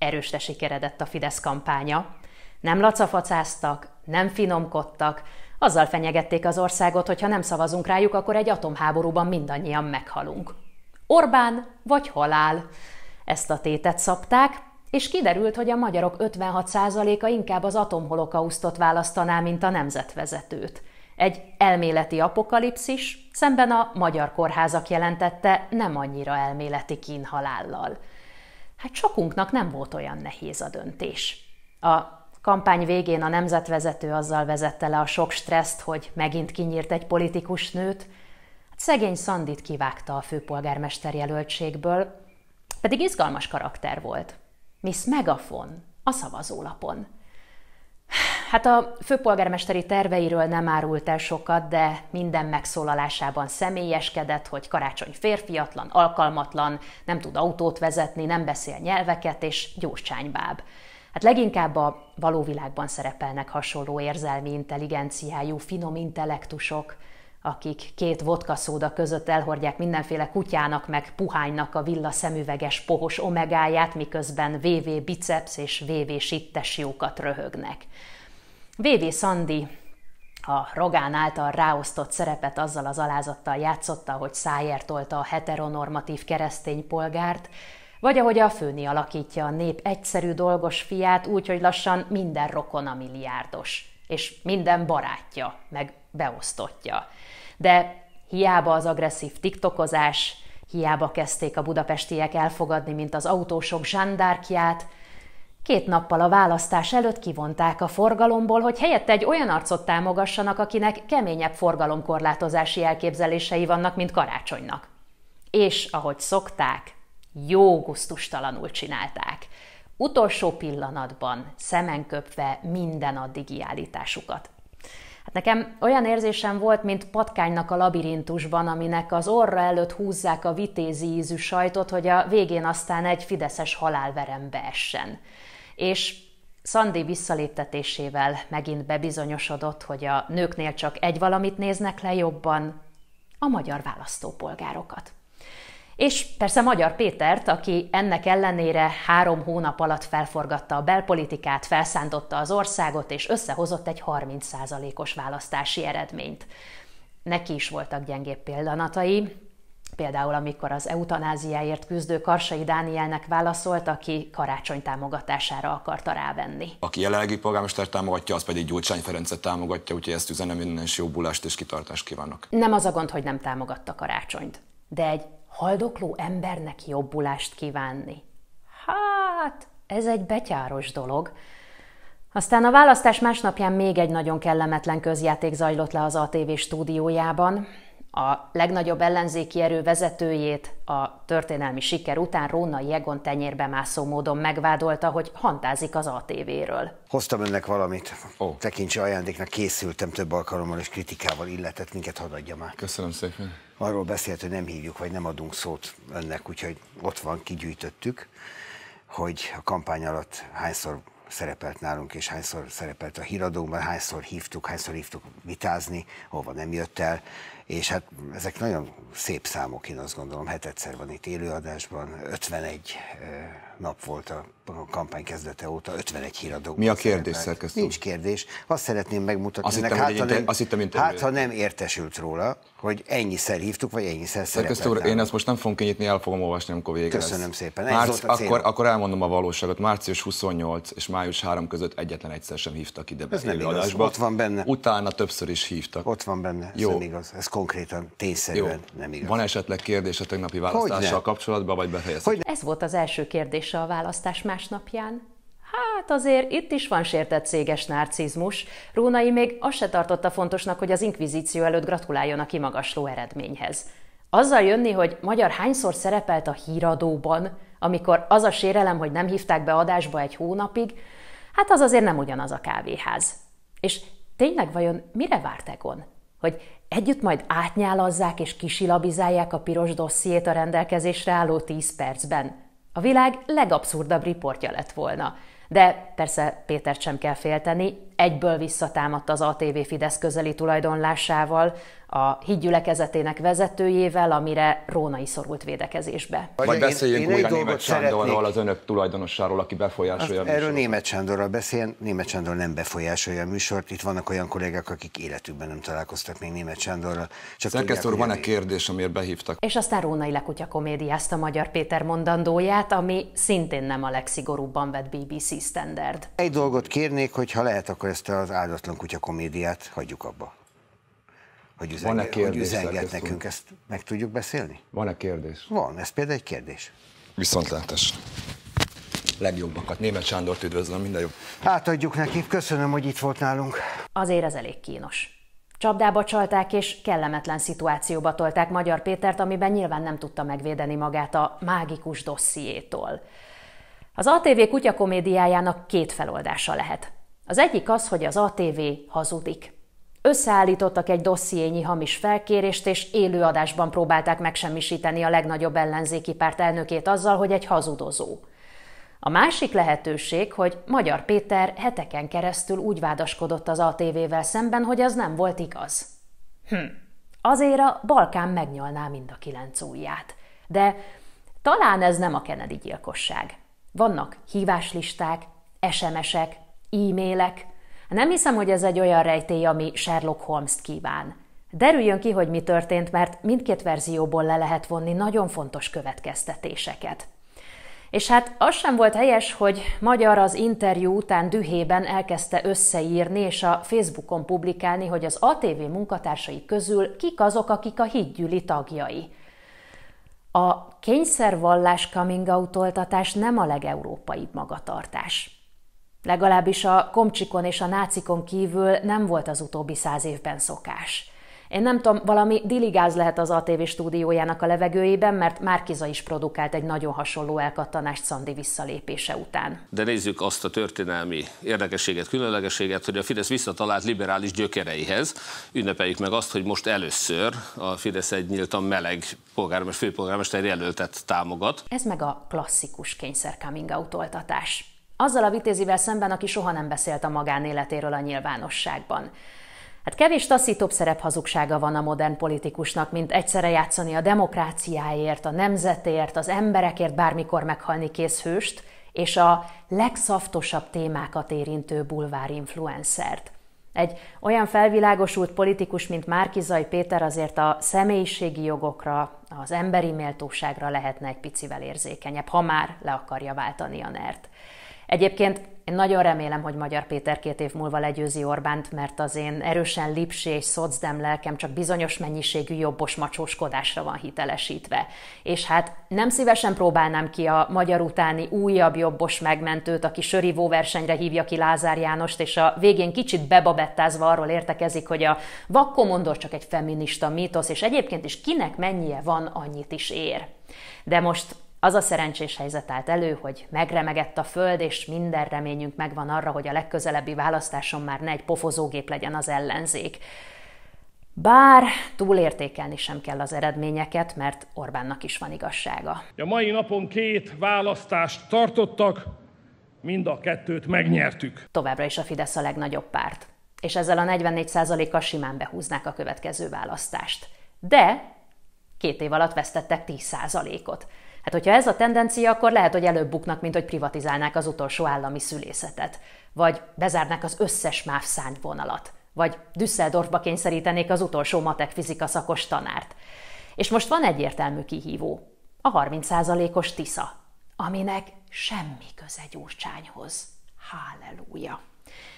erősre sikeredett a Fidesz kampánya. Nem lacafacáztak, nem finomkodtak, azzal fenyegették az országot, hogy ha nem szavazunk rájuk, akkor egy atomháborúban mindannyian meghalunk. Orbán vagy halál. Ezt a tétet szabták, és kiderült, hogy a magyarok 56%-a inkább az atomholokausztot választaná, mint a nemzetvezetőt. Egy elméleti apokalipszis, szemben a magyar kórházak jelentette nem annyira elméleti kínhalállal. Hát sokunknak nem volt olyan nehéz a döntés. A kampány végén a nemzetvezető azzal vezette le a sok stresszt, hogy megint kinyírt egy politikus nőt. Hát szegény Szandit kivágta a főpolgármester jelöltségből, pedig izgalmas karakter volt. Miss Megafon a szavazólapon – Hát a főpolgármesteri terveiről nem árult el sokat, de minden megszólalásában személyeskedett, hogy karácsony férfiatlan, alkalmatlan, nem tud autót vezetni, nem beszél nyelveket, és gyorscsánybáb. Hát leginkább a való világban szerepelnek hasonló érzelmi intelligenciájú, finom intellektusok, akik két vodka szóda között elhordják mindenféle kutyának meg puhánynak a villa szemüveges pohos omegáját, miközben VV biceps és VV sittes jókat röhögnek. VV Szandi a Rogán által ráosztott szerepet azzal az alázattal játszotta, hogy szájért tolta a heteronormatív keresztény polgárt, vagy ahogy a főni alakítja a nép egyszerű dolgos fiát úgy, hogy lassan minden rokona milliárdos, és minden barátja, meg beosztottja. De hiába az agresszív tiktokozás, hiába kezdték a budapestiek elfogadni, mint az autósok zsandárkját, Két nappal a választás előtt kivonták a forgalomból, hogy helyette egy olyan arcot támogassanak, akinek keményebb forgalomkorlátozási elképzelései vannak, mint karácsonynak. És ahogy szokták, jó guztustalanul csinálták. Utolsó pillanatban szemenköpve minden addigi állításukat. Hát nekem olyan érzésem volt, mint patkánynak a labirintusban, aminek az orra előtt húzzák a vitézi ízű sajtot, hogy a végén aztán egy fideszes halálverembe essen. És Szandi visszaléptetésével megint bebizonyosodott, hogy a nőknél csak egy valamit néznek le jobban, a magyar választópolgárokat. És persze Magyar Pétert, aki ennek ellenére három hónap alatt felforgatta a belpolitikát, felszántotta az országot, és összehozott egy 30%-os választási eredményt. Neki is voltak gyengébb pillanatai, például amikor az eutanáziáért küzdő Karsai Dánielnek válaszolt, aki karácsony támogatására akarta rávenni. Aki jelenlegi polgármester támogatja, az pedig Gyurcsány Ferencet támogatja, úgyhogy ezt üzenem innen is jobbulást és kitartást kívánok. Nem az a gond, hogy nem támogatta karácsonyt, de egy haldokló embernek jobbulást kívánni. Hát, ez egy betyáros dolog. Aztán a választás másnapján még egy nagyon kellemetlen közjáték zajlott le az ATV stúdiójában. A legnagyobb ellenzéki erő vezetőjét a történelmi siker után Róna Jegon tenyérbe mászó módon megvádolta, hogy hantázik az ATV-ről. Hoztam önnek valamit. Oh. Tekintse ajándéknak, készültem több alkalommal és kritikával illetett minket, hadd adja már. Köszönöm szépen arról beszélt, hogy nem hívjuk, vagy nem adunk szót önnek, úgyhogy ott van, kigyűjtöttük, hogy a kampány alatt hányszor szerepelt nálunk, és hányszor szerepelt a híradóban, hányszor hívtuk, hányszor hívtuk vitázni, hova nem jött el, és hát ezek nagyon szép számok, én azt gondolom, hetedszer van itt élőadásban, 51 nap volt a kampány kezdete óta, 51 híradó. Mi a kérdés, szerkesztő? Nincs kérdés. Azt szeretném megmutatni, azt hittem, hát, ha nem, azt hittem, hát, ha nem értesült róla, hogy ennyiszer hívtuk, vagy ennyiszer Szerkesztő úr, én ezt most nem fogom kinyitni, el fogom olvasni, amikor vége Köszönöm lesz. szépen. Márc, akkor, akkor elmondom a valóságot. Március 28 és május 3 között egyetlen egyszer sem hívtak ide. Ez nem igaz, ott van benne. Utána többször is hívtak. Ott van benne, ez Jó. nem igaz. Ez konkrétan, tényszerűen Jó. nem igaz. Van esetleg kérdés a tegnapi választással kapcsolatban, vagy befejezhetjük? Ez volt az első kérdés erős a választás másnapján? Hát azért itt is van sértett széges narcizmus. Rónai még azt se tartotta fontosnak, hogy az inkvizíció előtt gratuláljon a kimagasló eredményhez. Azzal jönni, hogy magyar hányszor szerepelt a híradóban, amikor az a sérelem, hogy nem hívták be adásba egy hónapig, hát az azért nem ugyanaz a kávéház. És tényleg vajon mire várt Egon? Hogy együtt majd átnyálazzák és kisilabizálják a piros dossziét a rendelkezésre álló tíz percben – a világ legabszurdabb riportja lett volna. De persze Pétert sem kell félteni, egyből visszatámadt az ATV Fidesz közeli tulajdonlásával, a hídgyülekezetének vezetőjével, amire Rónai szorult védekezésbe. Vagy beszéljünk én újra Német Sándorról, az önök tulajdonossáról, aki befolyásolja a műsort. Erről Német Sándorral beszél, Német Sándor nem befolyásolja a műsort. Itt vannak olyan kollégák, akik életükben nem találkoztak még német Sándorral. Csak úr, van-e kérdés, amiért behívtak? És aztán Rónai Lekutya komédiázta Magyar Péter mondandóját, ami szintén nem a legszigorúbban vett BBC standard. Egy dolgot kérnék, hogy ha lehet, akkor ezt az áldatlan kutya komédiát hagyjuk abba. Hogy, üzen, Van-e kérdés, hogy üzenget nekünk, ezt meg tudjuk beszélni? Van-e kérdés? Van, ez például egy kérdés. Viszontlátás. Legjobbakat. Német Sándort üdvözlöm, minden jó. Átadjuk neki, köszönöm, hogy itt volt nálunk. Azért ez elég kínos. Csapdába csalták és kellemetlen szituációba tolták Magyar Pétert, amiben nyilván nem tudta megvédeni magát a mágikus dossziétól. Az ATV kutyakomédiájának két feloldása lehet. Az egyik az, hogy az ATV hazudik. Összeállítottak egy dossziényi hamis felkérést, és élőadásban próbálták megsemmisíteni a legnagyobb ellenzéki párt elnökét azzal, hogy egy hazudozó. A másik lehetőség, hogy Magyar Péter heteken keresztül úgy vádaskodott az ATV-vel szemben, hogy az nem volt igaz. Hm. Azért a Balkán megnyalná mind a kilenc ujját. De talán ez nem a Kennedy gyilkosság. Vannak híváslisták, SMS-ek, e-mailek. Nem hiszem, hogy ez egy olyan rejtély, ami Sherlock Holmes-t kíván. Derüljön ki, hogy mi történt, mert mindkét verzióból le lehet vonni nagyon fontos következtetéseket. És hát az sem volt helyes, hogy Magyar az interjú után dühében elkezdte összeírni és a Facebookon publikálni, hogy az ATV munkatársai közül kik azok, akik a hídgyüli tagjai. A kényszervallás coming out nem a legeurópaibb magatartás. Legalábbis a komcsikon és a nácikon kívül nem volt az utóbbi száz évben szokás. Én nem tudom, valami diligáz lehet az ATV stúdiójának a levegőjében, mert Márkiza is produkált egy nagyon hasonló elkattanást Szandi visszalépése után. De nézzük azt a történelmi érdekességet, különlegességet, hogy a Fidesz visszatalált liberális gyökereihez. Ünnepeljük meg azt, hogy most először a Fidesz egy nyíltan meleg polgármester, főpolgármester jelöltet támogat. Ez meg a klasszikus kényszer coming out oltatás azzal a vitézivel szemben, aki soha nem beszélt a magánéletéről a nyilvánosságban. Hát kevés taszítóbb hazugsága van a modern politikusnak, mint egyszerre játszani a demokráciáért, a nemzetért, az emberekért bármikor meghalni kész hőst, és a legszaftosabb témákat érintő bulvár influencert. Egy olyan felvilágosult politikus, mint Márkizai Péter azért a személyiségi jogokra, az emberi méltóságra lehetne egy picivel érzékenyebb, ha már le akarja váltani a nert. Egyébként én nagyon remélem, hogy Magyar Péter két év múlva legyőzi Orbánt, mert az én erősen lipsi és szocdem lelkem csak bizonyos mennyiségű jobbos macsóskodásra van hitelesítve. És hát nem szívesen próbálnám ki a magyar utáni újabb jobbos megmentőt, aki sörívó versenyre hívja ki Lázár Jánost, és a végén kicsit bebabettázva arról értekezik, hogy a vakkomondor csak egy feminista mítosz, és egyébként is kinek mennyie van, annyit is ér. De most az a szerencsés helyzet állt elő, hogy megremegett a föld, és minden reményünk megvan arra, hogy a legközelebbi választáson már ne egy pofozógép legyen az ellenzék. Bár túlértékelni sem kell az eredményeket, mert Orbánnak is van igazsága. A mai napon két választást tartottak, mind a kettőt megnyertük. Továbbra is a Fidesz a legnagyobb párt, és ezzel a 44%-kal simán behúznák a következő választást. De két év alatt vesztettek 10%-ot. Hát, hogyha ez a tendencia, akkor lehet, hogy előbb buknak, mint hogy privatizálnák az utolsó állami szülészetet, vagy bezárnák az összes MÁV szányvonalat, vagy Düsseldorfba kényszerítenék az utolsó matek fizika szakos tanárt. És most van egyértelmű kihívó, a 30%-os tisza, aminek semmi köze Gyurcsányhoz. Halleluja!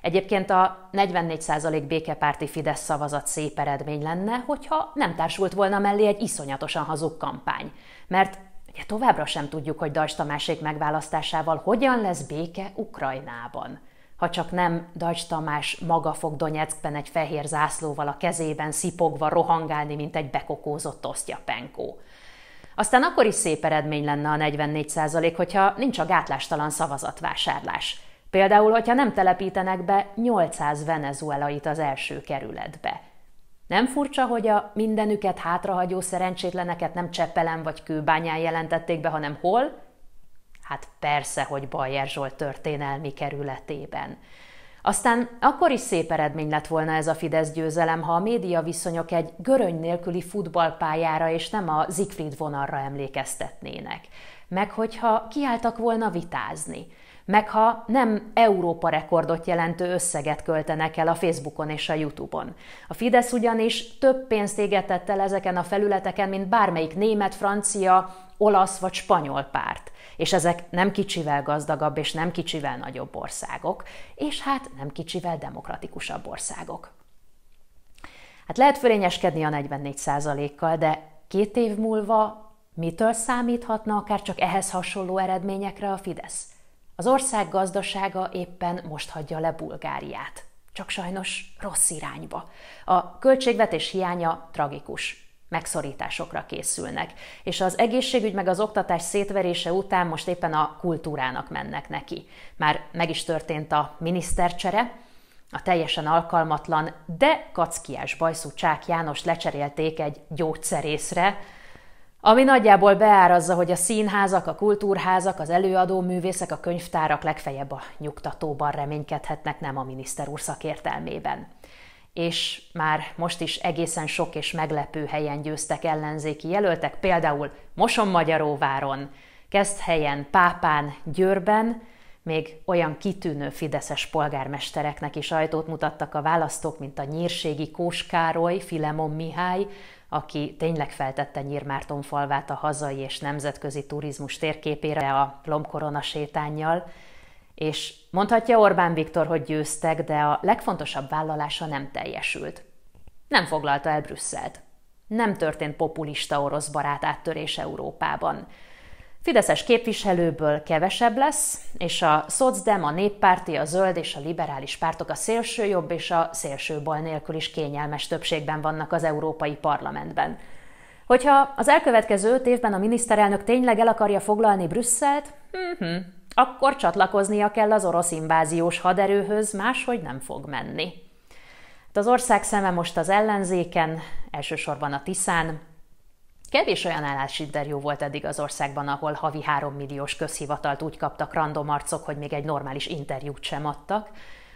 Egyébként a 44% békepárti Fidesz szavazat szép eredmény lenne, hogyha nem társult volna mellé egy iszonyatosan hazug kampány. Mert Ugye továbbra sem tudjuk, hogy Dajs Tamásék megválasztásával hogyan lesz béke Ukrajnában. Ha csak nem Dajs Tamás maga fog Donetskben egy fehér zászlóval a kezében szipogva rohangálni, mint egy bekokózott osztja penkó. Aztán akkor is szép eredmény lenne a 44 hogyha nincs a gátlástalan szavazatvásárlás. Például, hogyha nem telepítenek be 800 venezuelait az első kerületbe – nem furcsa, hogy a mindenüket hátrahagyó szerencsétleneket nem Csepelen vagy Kőbányán jelentették be, hanem hol? Hát persze, hogy Bajer Zsolt történelmi kerületében. Aztán akkor is szép eredmény lett volna ez a Fidesz győzelem, ha a média viszonyok egy göröny nélküli futballpályára és nem a Siegfried vonalra emlékeztetnének. Meg hogyha kiálltak volna vitázni – meg ha nem Európa rekordot jelentő összeget költenek el a Facebookon és a YouTube-on. A Fidesz ugyanis több pénzt égetett el ezeken a felületeken, mint bármelyik német, francia, olasz vagy spanyol párt. És ezek nem kicsivel gazdagabb és nem kicsivel nagyobb országok, és hát nem kicsivel demokratikusabb országok. Hát lehet fölényeskedni a 44%-kal, de két év múlva mitől számíthatna akár csak ehhez hasonló eredményekre a Fidesz? Az ország gazdasága éppen most hagyja le Bulgáriát. Csak sajnos rossz irányba. A költségvetés hiánya tragikus. Megszorításokra készülnek, és az egészségügy meg az oktatás szétverése után most éppen a kultúrának mennek neki. Már meg is történt a minisztercsere, a teljesen alkalmatlan, de kackiás bajszú Csák János lecserélték egy gyógyszerészre, ami nagyjából beárazza, hogy a színházak, a kultúrházak, az előadó művészek, a könyvtárak legfeljebb a nyugtatóban reménykedhetnek, nem a miniszter úr szakértelmében. És már most is egészen sok és meglepő helyen győztek ellenzéki jelöltek, például Moson-Magyaróváron, Keszthelyen, Pápán, Győrben, még olyan kitűnő fideszes polgármestereknek is ajtót mutattak a választók, mint a nyírségi Kós Károly, Filemon Mihály, aki tényleg feltette Nyírmárton falvát a hazai és nemzetközi turizmus térképére a lombkorona sétányjal, és mondhatja Orbán Viktor, hogy győztek, de a legfontosabb vállalása nem teljesült. Nem foglalta el Brüsszelt. Nem történt populista orosz barát áttörés Európában. Fideszes képviselőből kevesebb lesz, és a szocdem, a néppárti, a zöld és a liberális pártok a szélső jobb és a szélső bal nélkül is kényelmes többségben vannak az Európai Parlamentben. Hogyha az elkövetkező öt évben a miniszterelnök tényleg el akarja foglalni Brüsszelt, mm-hmm, akkor csatlakoznia kell az orosz inváziós haderőhöz, máshogy nem fog menni. De hát az ország szeme most az ellenzéken, elsősorban a Tiszán, Kevés olyan állásinterjú volt eddig az országban, ahol havi 3 milliós közhivatalt úgy kaptak random arcok, hogy még egy normális interjút sem adtak.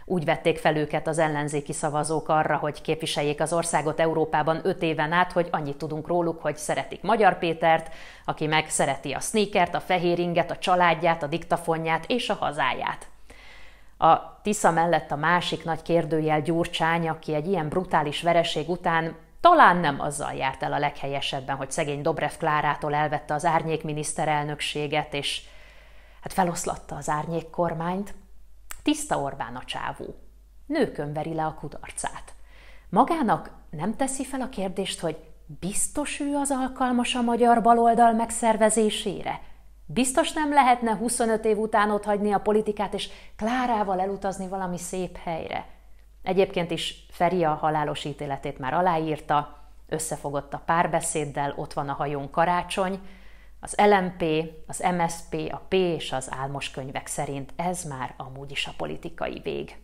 Úgy vették fel őket az ellenzéki szavazók arra, hogy képviseljék az országot Európában öt éven át, hogy annyit tudunk róluk, hogy szeretik Magyar Pétert, aki meg szereti a sneakert, a fehér inget, a családját, a diktafonját és a hazáját. A Tisza mellett a másik nagy kérdőjel Gyurcsány, aki egy ilyen brutális vereség után talán nem azzal járt el a leghelyesebben, hogy szegény Dobrev Klárától elvette az árnyék miniszterelnökséget, és hát feloszlatta az árnyék kormányt. Tiszta Orbán a csávó. Nőkön veri le a kudarcát. Magának nem teszi fel a kérdést, hogy biztos ő az alkalmas a magyar baloldal megszervezésére? Biztos nem lehetne 25 év után otthagyni a politikát és Klárával elutazni valami szép helyre? Egyébként is Feri a halálos ítéletét már aláírta, összefogott a párbeszéddel, ott van a hajón karácsony, az LMP, az MSP, a P és az álmos könyvek szerint ez már amúgy is a politikai vég.